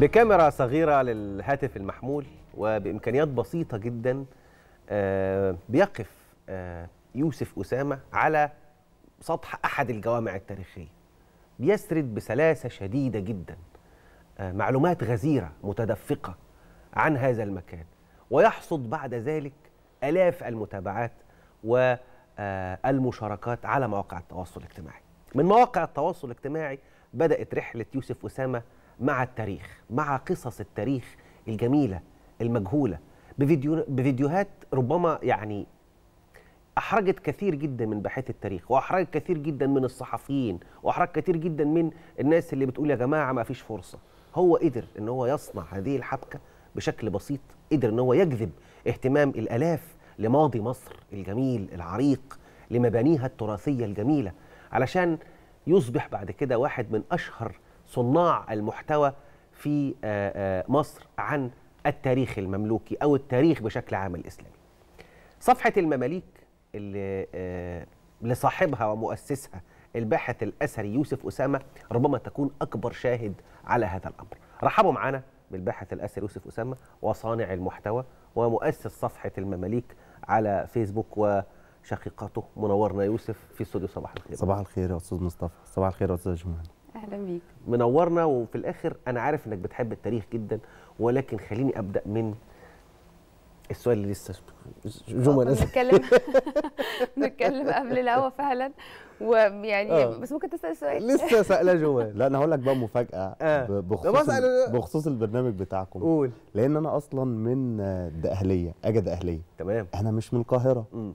بكاميرا صغيرة للهاتف المحمول وبإمكانيات بسيطة جدا آه، بيقف آه، يوسف أسامة على سطح أحد الجوامع التاريخية بيسرد بسلاسة شديدة جدا آه، معلومات غزيرة متدفقة عن هذا المكان ويحصد بعد ذلك آلاف المتابعات والمشاركات على مواقع التواصل الاجتماعي من مواقع التواصل الاجتماعي بدأت رحلة يوسف أسامة مع التاريخ مع قصص التاريخ الجميله المجهوله بفيديو بفيديوهات ربما يعني احرجت كثير جدا من باحث التاريخ واحرجت كثير جدا من الصحفيين واحرجت كثير جدا من الناس اللي بتقول يا جماعه ما فيش فرصه هو قدر ان هو يصنع هذه الحبكه بشكل بسيط قدر ان هو يجذب اهتمام الالاف لماضي مصر الجميل العريق لمبانيها التراثيه الجميله علشان يصبح بعد كده واحد من اشهر صناع المحتوى في آه، آه، مصر عن التاريخ المملوكي او التاريخ بشكل عام الاسلامي. صفحه المماليك اللي آه، لصاحبها ومؤسسها الباحث الاثري يوسف اسامه ربما تكون اكبر شاهد على هذا الامر. رحبوا معنا بالباحث الاثري يوسف اسامه وصانع المحتوى ومؤسس صفحه المماليك على فيسبوك و شقيقته منورنا يوسف في استوديو صباح الخير صباح الخير يا استاذ مصطفى صباح الخير يا استاذ جمال اهلا بيك منورنا وفي الاخر انا عارف انك بتحب التاريخ جدا ولكن خليني ابدا من السؤال اللي لسه جمل نتكلم بنتكلم بنتكلم قبل الهوا فعلا ويعني آه. بس ممكن تسال سؤال لسه سالها جمل لا انا هقول لك بقى مفاجاه آه. بخصوص بخصوص البرنامج بتاعكم قول لان انا اصلا من دقهليه اجا اهليه تمام انا مش من القاهره م.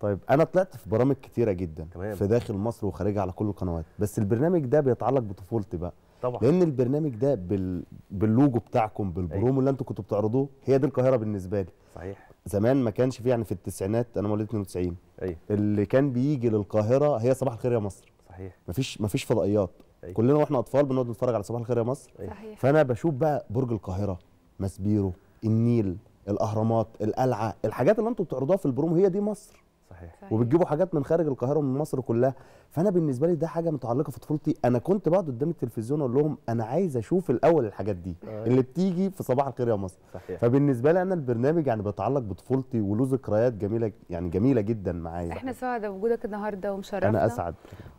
طيب انا طلعت في برامج كتيره جدا تمام. في داخل مصر وخارجها على كل القنوات بس البرنامج ده بيتعلق بطفولتي بقى طبعا لان البرنامج ده بال... باللوجو بتاعكم بالبرومو أيه. اللي انتم كنتوا بتعرضوه هي دي القاهره بالنسبه لي صحيح زمان ما كانش فيه يعني في التسعينات انا مواليد 92 أيوة. اللي كان بيجي للقاهره هي صباح الخير يا مصر صحيح مفيش مفيش فضائيات أيوة. كلنا واحنا اطفال بنقعد نتفرج على صباح الخير يا مصر أيه. صحيح. فانا بشوف بقى برج القاهره مسبيرو النيل الاهرامات القلعه الحاجات اللي انتم بتعرضوها في البرومو هي دي مصر صحيح وبتجيبوا حاجات من خارج القاهره ومن مصر كلها فانا بالنسبه لي ده حاجه متعلقه في طفولتي انا كنت بقعد قدام التلفزيون اقول لهم انا عايز اشوف الاول الحاجات دي صحيح. آه. اللي بتيجي في صباح الخير يا مصر صحيح. فبالنسبه لي انا البرنامج يعني بيتعلق بطفولتي وله ذكريات جميله يعني جميله جدا معايا احنا سعداء بوجودك النهارده ومشرفنا انا اسعد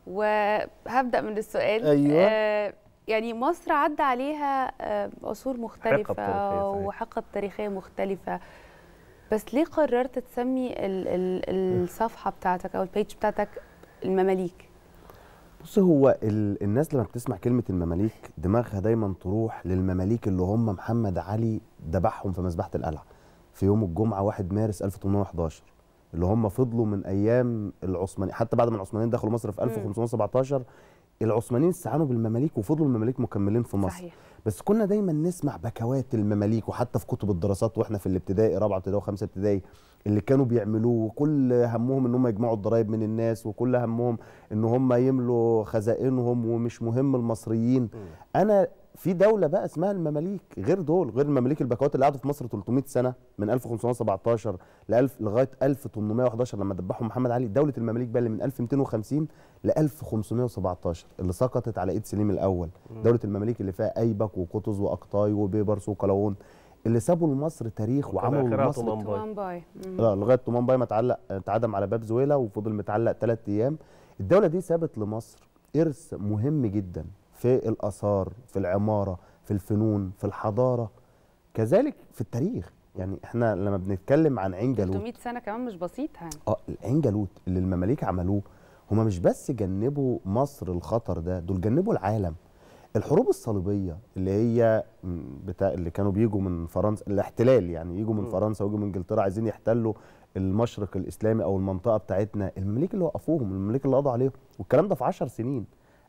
وهبدا من السؤال ايوه آه يعني مصر عدى عليها آه، عصور مختلفة وحقب تاريخية مختلفة بس ليه قررت تسمي الـ الـ الصفحه بتاعتك او البيج بتاعتك المماليك بص هو الناس لما بتسمع كلمه المماليك دماغها دايما تروح للمماليك اللي هم محمد علي ذبحهم في مذبحه القلعه في يوم الجمعه 1 مارس 1811 اللي هم فضلوا من ايام العثمانيين حتى بعد ما العثمانيين دخلوا مصر في 1517 العثمانيين استعانوا بالمماليك وفضلوا المماليك مكملين في مصر صحيح. بس كنا دايما نسمع بكوات المماليك وحتى في كتب الدراسات واحنا في الابتدائي رابعه ابتدائي وخمسه ابتدائي اللي كانوا بيعملوه وكل همهم ان هم يجمعوا الضرايب من الناس وكل همهم ان هم يملوا خزائنهم ومش مهم المصريين م. انا في دوله بقى اسمها المماليك غير دول غير المماليك البكوات اللي قعدوا في مصر 300 سنه من 1517 ل 1000 لغايه 1811 لما ذبحهم محمد علي دوله المماليك بقى اللي من 1250 ل 1517 اللي سقطت على ايد سليم الاول دوله المماليك اللي فيها ايبك وقطز واقطاي وبيبرس وقلاوون اللي سابوا لمصر تاريخ وعملوا لمصر طمانباي لا لغايه طمانباي ما اتعلق اتعدم على باب زويله وفضل متعلق ثلاث ايام الدوله دي سابت لمصر ارث مهم جدا في الاثار في العماره في الفنون في الحضاره كذلك في التاريخ يعني احنا لما بنتكلم عن عين جالوت 300 سنه كمان مش بسيط يعني اه عين جالوت اللي المماليك عملوه هما مش بس جنبوا مصر الخطر ده دول جنبوا العالم الحروب الصليبيه اللي هي بتاع اللي كانوا بيجوا من فرنسا الاحتلال يعني يجوا من م. فرنسا ويجوا من انجلترا عايزين يحتلوا المشرق الاسلامي او المنطقه بتاعتنا المماليك اللي وقفوهم المماليك اللي قضوا عليهم والكلام ده في 10 سنين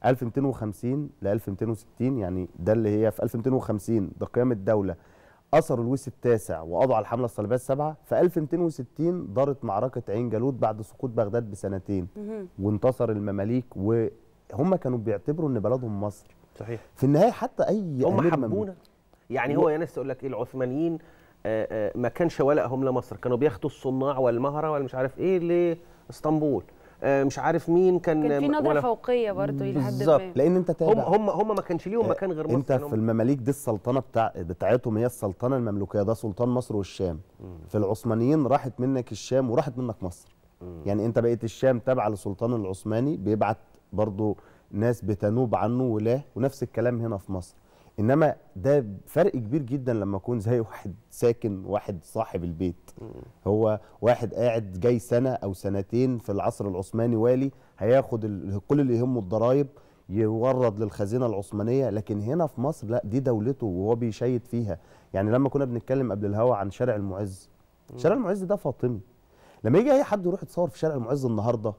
1250 ل 1260 يعني ده اللي هي في 1250 ده قيام الدوله أثروا لويس التاسع وقضوا على الحملة الصليبية السبعة في 1260 دارت معركة عين جالوت بعد سقوط بغداد بسنتين وانتصر المماليك وهم كانوا بيعتبروا إن بلدهم مصر صحيح في النهاية حتى أي هم حبونا يعني هو يا ناس تقول لك العثمانيين آه، آه، ما كانش ولائهم لمصر كانوا بياخدوا الصناع والمهرة والمش عارف إيه لإسطنبول آه، مش عارف مين كان كان في نظره فوقيه برضه لحد ما لان انت تابع هم هم هم ما كانش ليهم مكان غير مصر انت في المماليك دي السلطنه بتاع بتاعتهم هي السلطنه المملوكيه ده سلطان مصر والشام في العثمانيين راحت منك الشام وراحت منك مصر يعني انت بقيت الشام تابعه للسلطان العثماني بيبعت برضه ناس بتنوب عنه ولاه ونفس الكلام هنا في مصر انما ده فرق كبير جدا لما اكون زي واحد ساكن واحد صاحب البيت هو واحد قاعد جاي سنه او سنتين في العصر العثماني والي هياخد كل اللي يهمه الضرايب يورد للخزينه العثمانيه لكن هنا في مصر لا دي دولته وهو بيشيد فيها يعني لما كنا بنتكلم قبل الهوا عن شارع المعز شارع المعز ده فاطمي لما يجي اي حد يروح يتصور في شارع المعز النهارده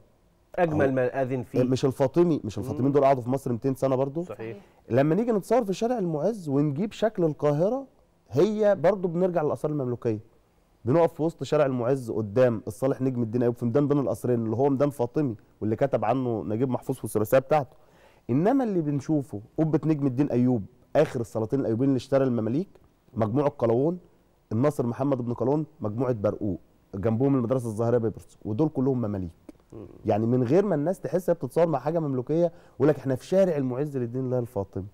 اجمل ما اذن فيه مش الفاطمي مش الفاطميين دول قعدوا في مصر 200 سنه برضو صحيح لما نيجي نتصور في شارع المعز ونجيب شكل القاهره هي برضو بنرجع للاثار المملوكيه بنقف في وسط شارع المعز قدام الصالح نجم الدين ايوب في ميدان بين القصرين اللي هو ميدان فاطمي واللي كتب عنه نجيب محفوظ في الثلاثيه بتاعته انما اللي بنشوفه قبه نجم الدين ايوب اخر السلاطين الايوبيين اللي اشترى المماليك مجموعه قلاوون الناصر محمد بن قلاوون مجموعه برقوق جنبهم المدرسه الزهريه بيبرس ودول كلهم مماليك يعني من غير ما الناس تحس هي بتتصور مع حاجه مملوكيه يقول لك احنا في شارع المعز للدين الله الفاطمي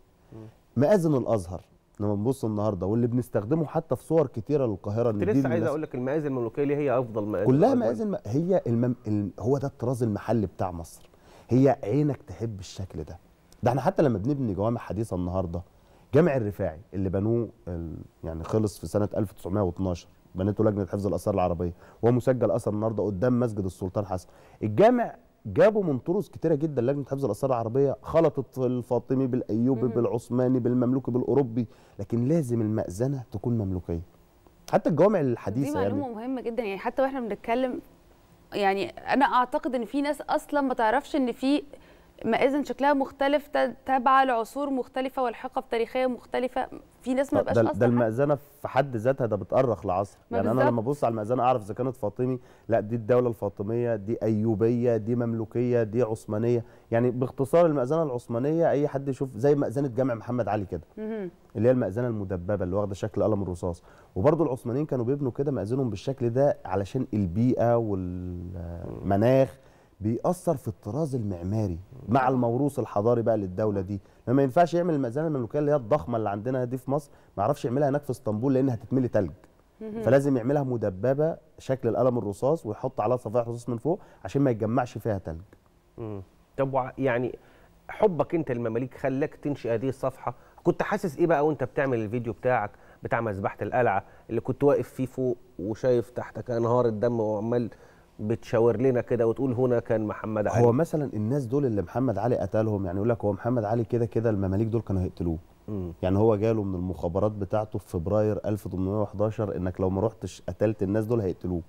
مآذن الازهر لما بنبص النهارده واللي بنستخدمه حتى في صور كتيره للقاهره كنت لسه عايز اقول لك المآذن المملوكيه ليه هي افضل مآذن كلها مآذن هي المم... ال... هو ده الطراز المحلي بتاع مصر هي عينك تحب الشكل ده ده احنا حتى لما بنبني جوامع حديثه النهارده جامع الرفاعي اللي بنوه ال... يعني خلص في سنه 1912 بنته لجنه حفظ الاثار العربيه ومسجل اثر النهارده قدام مسجد السلطان حسن الجامع جابوا من طرز كتيره جدا لجنه حفظ الاثار العربيه خلطت الفاطمي بالايوبي بالعثماني بالمملوكي بالاوروبي لكن لازم المأذنه تكون مملوكيه حتى الجوامع الحديثه دي يعني. معلومه يعني. مهمه جدا يعني حتى واحنا بنتكلم يعني انا اعتقد ان في ناس اصلا ما تعرفش ان في مآذن شكلها مختلف تابعه لعصور مختلفه والحقب تاريخيه مختلفه في ناس ما بقاش ده, ده المأذنة في حد ذاتها ده بتأرخ لعصر يعني بالزبط. انا لما ابص على المأذنة اعرف اذا كانت فاطمي لا دي الدولة الفاطمية دي ايوبية دي مملوكية دي عثمانية يعني باختصار المأذنة العثمانية اي حد يشوف زي مأذنة جامع محمد علي كده اللي هي المأذنة المدببة اللي واخدة شكل قلم الرصاص وبرضه العثمانيين كانوا بيبنوا كده مأذنهم بالشكل ده علشان البيئة والمناخ بيأثر في الطراز المعماري مع الموروث الحضاري بقى للدوله دي ما ينفعش يعمل المأذنه المملوكيه اللي هي الضخمه اللي عندنا دي في مصر ما يعرفش يعملها هناك في اسطنبول لانها هتتملي ثلج فلازم يعملها مدببه شكل القلم الرصاص ويحط عليها صفائح رصاص من فوق عشان ما يتجمعش فيها ثلج طب يعني حبك انت للمماليك خلاك تنشئ هذه الصفحه كنت حاسس ايه بقى وانت بتعمل الفيديو بتاعك بتاع مذبحه القلعه اللي كنت واقف فيه فوق وشايف تحتك انهار الدم وعمال بتشاور لنا كده وتقول هنا كان محمد علي هو مثلا الناس دول اللي محمد علي قتلهم يعني يقول لك هو محمد علي كده كده المماليك دول كانوا هيقتلوه يعني هو جاله من المخابرات بتاعته في فبراير 1811 انك لو ما رحتش قتلت الناس دول هيقتلوك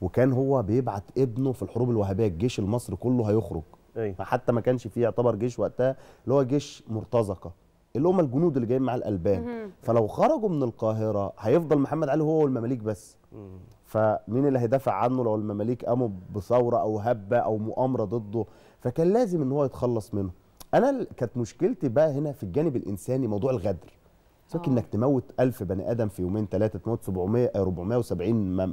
وكان هو بيبعت ابنه في الحروب الوهابيه الجيش المصري كله هيخرج أي. حتى ما كانش فيه يعتبر جيش وقتها اللي هو جيش مرتزقه اللي هم الجنود اللي جايين مع الالبان فلو خرجوا من القاهره هيفضل محمد علي هو والمماليك بس فمين اللي هيدافع عنه لو المماليك قاموا بثوره او هبه او مؤامره ضده فكان لازم ان هو يتخلص منه انا كانت مشكلتي بقى هنا في الجانب الانساني موضوع الغدر سواء آه. انك تموت 1000 بني ادم في يومين ثلاثه تموت 700 470 آه،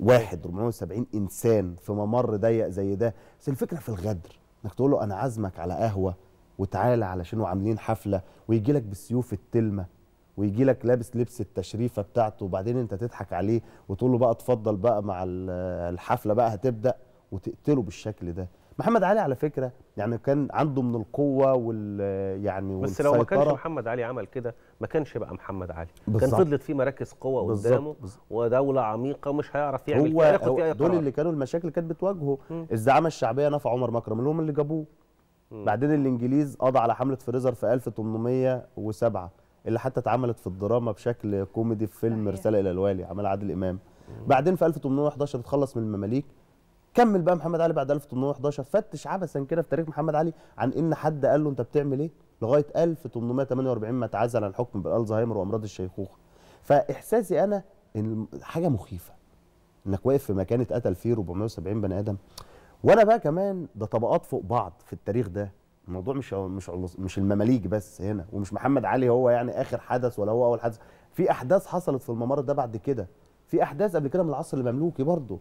واحد 470 انسان في ممر ضيق زي ده بس الفكره في الغدر انك تقول له انا عازمك على قهوه وتعالى علشان عاملين حفله ويجي لك بالسيوف التلمه ويجي لك لابس لبس التشريفه بتاعته وبعدين انت تضحك عليه وتقول له بقى اتفضل بقى مع الحفله بقى هتبدا وتقتله بالشكل ده محمد علي على فكره يعني كان عنده من القوه وال يعني بس لو ما كانش محمد علي عمل كده ما كانش بقى محمد علي بالزبط. كان فضلت فيه مراكز قوه قدامه ودوله عميقه ومش هيعرف يعمل هو, هو دول اللي كانوا المشاكل كانت بتواجهه الزعامه الشعبيه نفع عمر مكرم اللي هم اللي جابوه بعدين الانجليز قضى على حمله فريزر في 1807 اللي حتى اتعملت في الدراما بشكل كوميدي في فيلم رساله الى الوالي عملها عادل امام مم. بعدين في 1811 اتخلص من المماليك كمل بقى محمد علي بعد 1811 فتش عبثا كده في تاريخ محمد علي عن ان حد قال له انت بتعمل ايه لغايه 1848 ما اتعزل عن الحكم بالالزهايمر وامراض الشيخوخه فاحساسي انا ان حاجه مخيفه انك واقف في مكان اتقتل فيه 470 بني ادم وانا بقى كمان ده طبقات فوق بعض في التاريخ ده الموضوع مش مش مش المماليك بس هنا ومش محمد علي هو يعني اخر حدث ولا هو اول حدث في احداث حصلت في الممر ده بعد كده في احداث قبل كده من العصر المملوكي برضه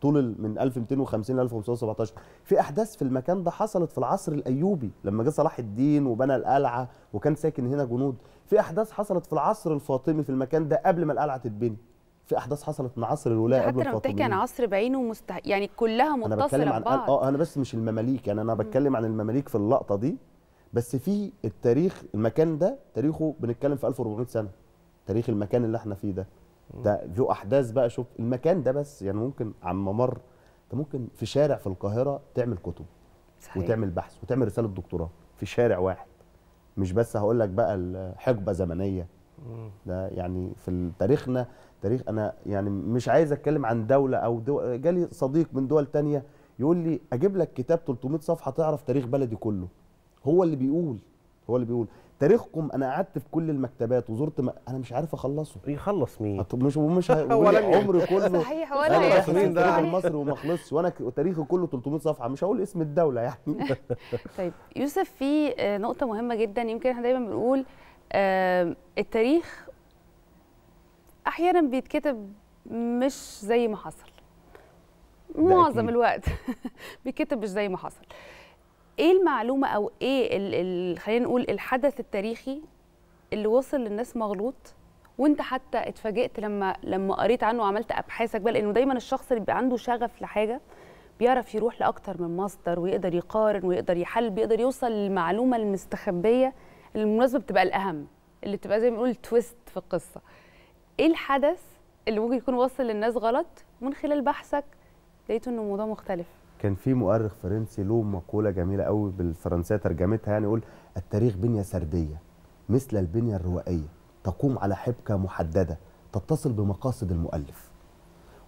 طول من 1250 ل 1517 في احداث في المكان ده حصلت في العصر الايوبي لما جه صلاح الدين وبنى القلعه وكان ساكن هنا جنود في احداث حصلت في العصر الفاطمي في المكان ده قبل ما القلعه تتبني في احداث حصلت مع عصر الولايه قبل الفاطميين حتى لما بتحكي عن عصر بعينه مستح... يعني كلها متصله انا بتكلم عن ببعض. آه،, اه انا بس مش المماليك يعني انا بتكلم عن المماليك في اللقطه دي بس في التاريخ المكان ده تاريخه بنتكلم في 1400 سنه تاريخ المكان اللي احنا فيه ده ده ذو احداث بقى شوف المكان ده بس يعني ممكن عن ممر انت ممكن في شارع في القاهره تعمل كتب صحيح. وتعمل بحث وتعمل رساله دكتوراه في شارع واحد مش بس هقول لك بقى الحقبه زمنيه ده يعني في تاريخنا تاريخ انا يعني مش عايز اتكلم عن دوله او دول جالي صديق من دول تانية يقول لي اجيب لك كتاب 300 صفحه تعرف تاريخ بلدي كله هو اللي بيقول هو اللي بيقول تاريخكم انا قعدت في كل المكتبات وزرت ما انا مش عارف اخلصه يخلص مين مش مش هقول عمري كله صحيح ولا انا مين ده مصر وما خلصش وانا تاريخي كله 300 صفحه مش هقول اسم الدوله يعني طيب يوسف في آه، نقطه مهمه جدا يمكن احنا دايما بنقول التاريخ احيانا بيتكتب مش زي ما حصل معظم الوقت بيتكتب مش زي ما حصل ايه المعلومه او ايه خلينا نقول الحدث التاريخي اللي وصل للناس مغلوط وانت حتى اتفاجئت لما لما قريت عنه وعملت ابحاثك بقى لانه دايما الشخص اللي بيبقى عنده شغف لحاجه بيعرف يروح لاكتر من مصدر ويقدر يقارن ويقدر يحل بيقدر يوصل للمعلومه المستخبيه المناسبه بتبقى الاهم اللي بتبقى زي ما بنقول تويست في القصه ايه الحدث اللي ممكن يكون وصل للناس غلط ومن خلال بحثك لقيت ان الموضوع مختلف كان في مؤرخ فرنسي له مقوله جميله قوي بالفرنسيه ترجمتها يعني يقول التاريخ بنيه سرديه مثل البنيه الروائيه تقوم على حبكه محدده تتصل بمقاصد المؤلف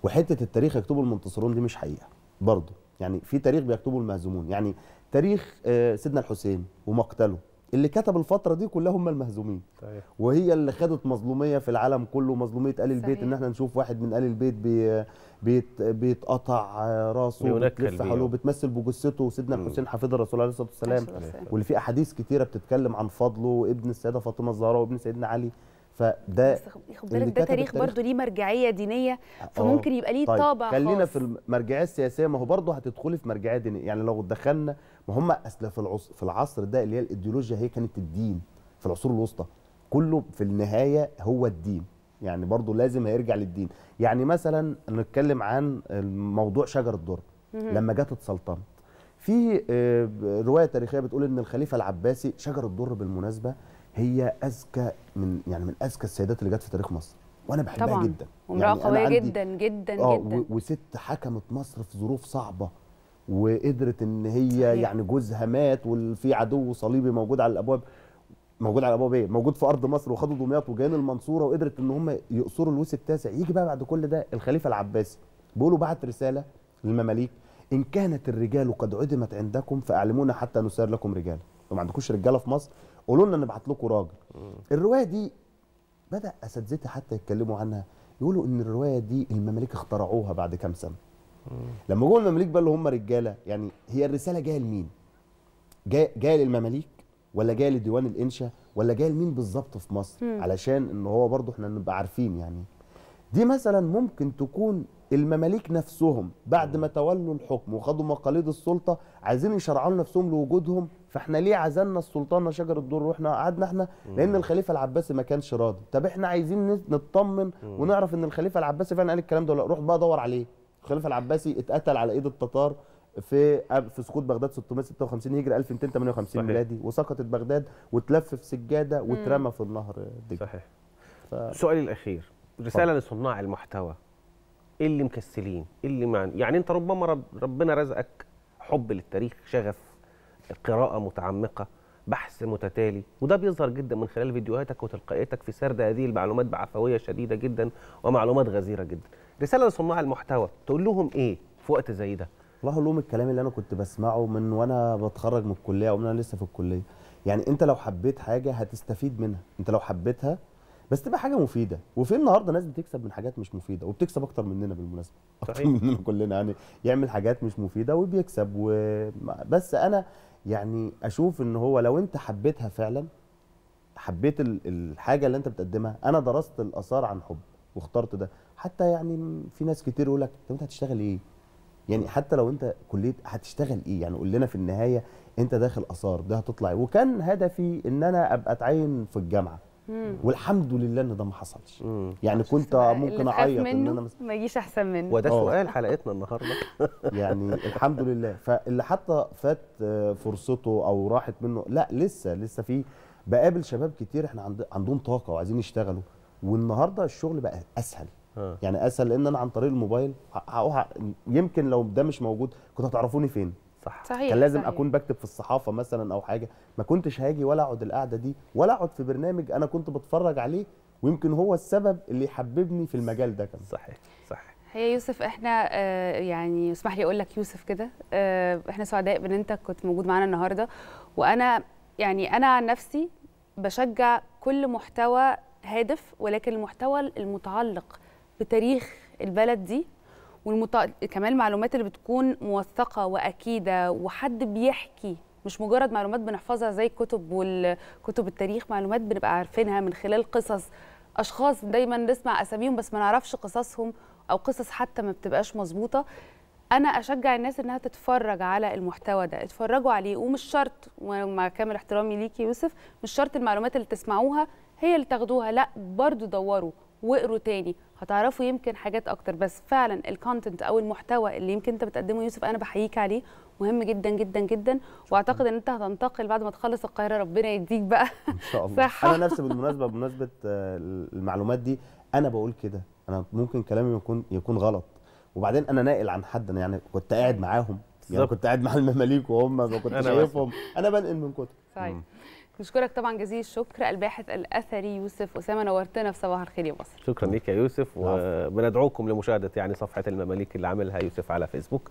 وحته التاريخ يكتبه المنتصرون دي مش حقيقه برضه يعني في تاريخ بيكتبه المهزومون يعني تاريخ آه، سيدنا الحسين ومقتله اللي كتب الفتره دي كلها هم المهزومين طيب. وهي اللي خدت مظلوميه في العالم كله مظلوميه ال البيت ان احنا نشوف واحد من ال البيت بي بيت بيتقطع راسه بتلف حلوه بتمثل بجثته وسيدنا الحسين حفيد الرسول عليه الصلاه والسلام واللي في احاديث كتيره بتتكلم عن فضله وابن السيده فاطمه الزهراء وابن سيدنا علي فده خد بالك ده تاريخ برضه ليه مرجعيه دينيه آه، فممكن يبقى ليه طيب طابع خلينا خاص. في المرجعيه السياسيه ما هو برضه هتدخلي في مرجعيه دينيه يعني لو دخلنا ما هم اصل في العصر في العصر ده اللي هي الايديولوجيا هي كانت الدين في العصور الوسطى كله في النهايه هو الدين يعني برضه لازم هيرجع للدين يعني مثلا نتكلم عن موضوع شجر الدر لما جت اتسلطنت في آه، روايه تاريخيه بتقول ان الخليفه العباسي شجر الدر بالمناسبه هي اذكى من يعني من اذكى السيدات اللي جت في تاريخ مصر وانا بحبها طبعًا. جدا وامراه يعني قويه جدا جدا آه، جدا وست حكمت مصر في ظروف صعبه وقدرت ان هي صحيح. يعني جوزها مات وفي عدو صليبي موجود على الابواب موجود على الابواب ايه موجود في ارض مصر وخدوا دمياط وجايين المنصوره وقدرت ان هم يقصروا لويس التاسع يجي بقى بعد كل ده الخليفه العباسي بيقولوا بعت رساله للمماليك ان كانت الرجال قد عدمت عندكم فاعلمونا حتى نسير لكم رجالا وما عندكوش رجاله في مصر قولوا لنا نبعت لكم راجل الروايه دي بدا اساتذتها حتى يتكلموا عنها يقولوا ان الروايه دي المماليك اخترعوها بعد كام سنه لما جم المماليك بقى اللي هم رجاله يعني هي الرساله جايه لمين جايه للمماليك ولا جايه لديوان الانشاء ولا جايه لمين بالظبط في مصر علشان ان هو برضه احنا نبقى عارفين يعني دي مثلا ممكن تكون المماليك نفسهم بعد ما تولوا الحكم وخدوا مقاليد السلطه عايزين يشرعوا لنفسهم لوجودهم فاحنا ليه عزلنا السلطان شجر الدر واحنا قعدنا احنا لان الخليفه العباسي ما كانش راضي طب احنا عايزين نطمن ونعرف ان الخليفه العباسي فعلا قال الكلام ده ولا روح بقى دور عليه الخليفه العباسي اتقتل على ايد التتار في في سقوط بغداد 656 هجري 1258 ميلادي وسقطت بغداد واتلف في سجاده واترمى في النهر دجله صحيح ف... سؤالي الاخير رساله لصناع المحتوى ايه اللي مكسلين ايه اللي معنى يعني انت ربما رب ربنا رزقك حب للتاريخ شغف قراءه متعمقه بحث متتالي وده بيظهر جدا من خلال فيديوهاتك وتلقائيتك في سرد هذه المعلومات بعفويه شديده جدا ومعلومات غزيره جدا رساله لصناع المحتوى تقول لهم ايه في وقت زي ده والله لهم الكلام اللي انا كنت بسمعه من وانا بتخرج من الكليه ومن انا لسه في الكليه يعني انت لو حبيت حاجه هتستفيد منها انت لو حبيتها بس تبقى حاجه مفيده وفي النهارده ناس بتكسب من حاجات مش مفيده وبتكسب اكتر مننا بالمناسبه اكتر مننا كلنا يعني يعمل حاجات مش مفيده وبيكسب و... بس انا يعني اشوف ان هو لو انت حبيتها فعلا حبيت الحاجه اللي انت بتقدمها انا درست الاثار عن حب واخترت ده حتى يعني في ناس كتير يقول لك طب انت هتشتغل ايه يعني حتى لو انت كليه هتشتغل ايه يعني قول لنا في النهايه انت داخل اثار ده هتطلع إيه؟ وكان هدفي ان انا ابقى اتعين في الجامعه والحمد لله ان ده ما حصلش مم. يعني كنت ممكن اعيط ان انا مس... ما يجيش احسن منه وده أه. سؤال حلقتنا النهارده يعني الحمد لله فاللي حتى فات فرصته او راحت منه لا لسه لسه في بقابل شباب كتير احنا عند... عندهم طاقه وعايزين يشتغلوا والنهارده الشغل بقى اسهل أه. يعني اسهل لان انا عن طريق الموبايل ه... ه... يمكن لو ده مش موجود كنتوا هتعرفوني فين صح صحيح كان لازم صحيح. اكون بكتب في الصحافه مثلا او حاجه ما كنتش هاجي ولا اقعد القعده دي ولا اقعد في برنامج انا كنت بتفرج عليه ويمكن هو السبب اللي حببني في المجال ده كمان صحيح صحيح هي يوسف احنا آه، يعني اسمح لي اقول لك يوسف كده آه، احنا سعداء بان انت كنت موجود معانا النهارده وانا يعني انا عن نفسي بشجع كل محتوى هادف ولكن المحتوى المتعلق بتاريخ البلد دي والمط... كمان المعلومات اللي بتكون موثقه واكيده وحد بيحكي مش مجرد معلومات بنحفظها زي كتب والكتب التاريخ معلومات بنبقى عارفينها من خلال قصص اشخاص دايما نسمع اساميهم بس ما نعرفش قصصهم او قصص حتى ما بتبقاش مظبوطه انا اشجع الناس انها تتفرج على المحتوى ده اتفرجوا عليه ومش شرط ومع كامل احترامي ليكي يوسف مش شرط المعلومات اللي تسمعوها هي اللي تاخدوها لا برضو دوروا واقروا تاني هتعرفوا يمكن حاجات اكتر بس فعلا الكونتنت او المحتوى اللي يمكن انت بتقدمه يوسف انا بحييك عليه مهم جدا جدا جدا واعتقد ان انت هتنتقل بعد ما تخلص القاهره ربنا يديك بقى ان شاء الله صحة. انا نفسي بالمناسبه بمناسبه آه، المعلومات دي انا بقول كده انا ممكن كلامي يكون يكون غلط وبعدين انا ناقل عن حد انا يعني كنت قاعد معاهم يعني كنت قاعد مع المماليك وهم ما كنت شايفهم انا بنقل من كتب صحيح نشكرك طبعا جزيل الشكر الباحث الاثري يوسف اسامه نورتنا في صباح الخير يا مصر شكرا ليك يا يوسف نعم. وبندعوكم لمشاهده يعني صفحه المماليك اللي عملها يوسف على فيسبوك